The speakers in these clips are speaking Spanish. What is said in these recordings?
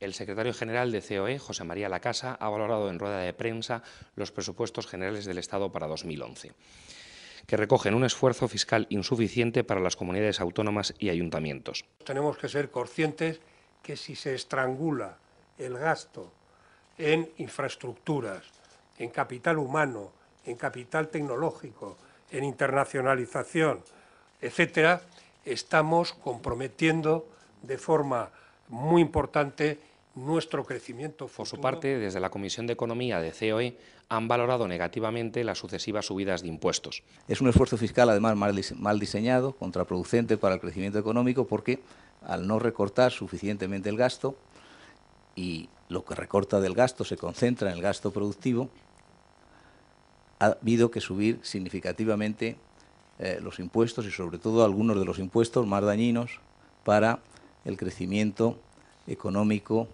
El secretario general de COE, José María Lacasa, ha valorado en rueda de prensa los presupuestos generales del Estado para 2011 que recogen un esfuerzo fiscal insuficiente para las comunidades autónomas y ayuntamientos. Tenemos que ser conscientes que si se estrangula el gasto en infraestructuras, en capital humano, en capital tecnológico, en internacionalización, etc., estamos comprometiendo de forma muy importante nuestro crecimiento Por su parte, desde la Comisión de Economía de COE han valorado negativamente las sucesivas subidas de impuestos. Es un esfuerzo fiscal, además, mal diseñado, contraproducente para el crecimiento económico, porque al no recortar suficientemente el gasto y lo que recorta del gasto se concentra en el gasto productivo, ha habido que subir significativamente eh, los impuestos y sobre todo algunos de los impuestos más dañinos para el crecimiento económico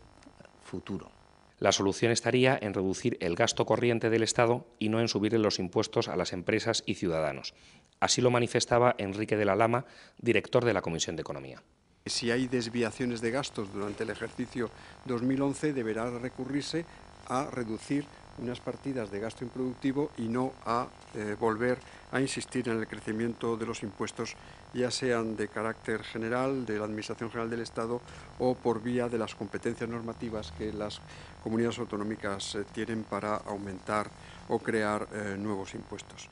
futuro. La solución estaría en reducir el gasto corriente del Estado y no en subir los impuestos a las empresas y ciudadanos. Así lo manifestaba Enrique de la Lama, director de la Comisión de Economía. Si hay desviaciones de gastos durante el ejercicio 2011, deberá recurrirse a reducir unas partidas de gasto improductivo y no a eh, volver a insistir en el crecimiento de los impuestos, ya sean de carácter general, de la Administración General del Estado o por vía de las competencias normativas que las comunidades autonómicas eh, tienen para aumentar o crear eh, nuevos impuestos.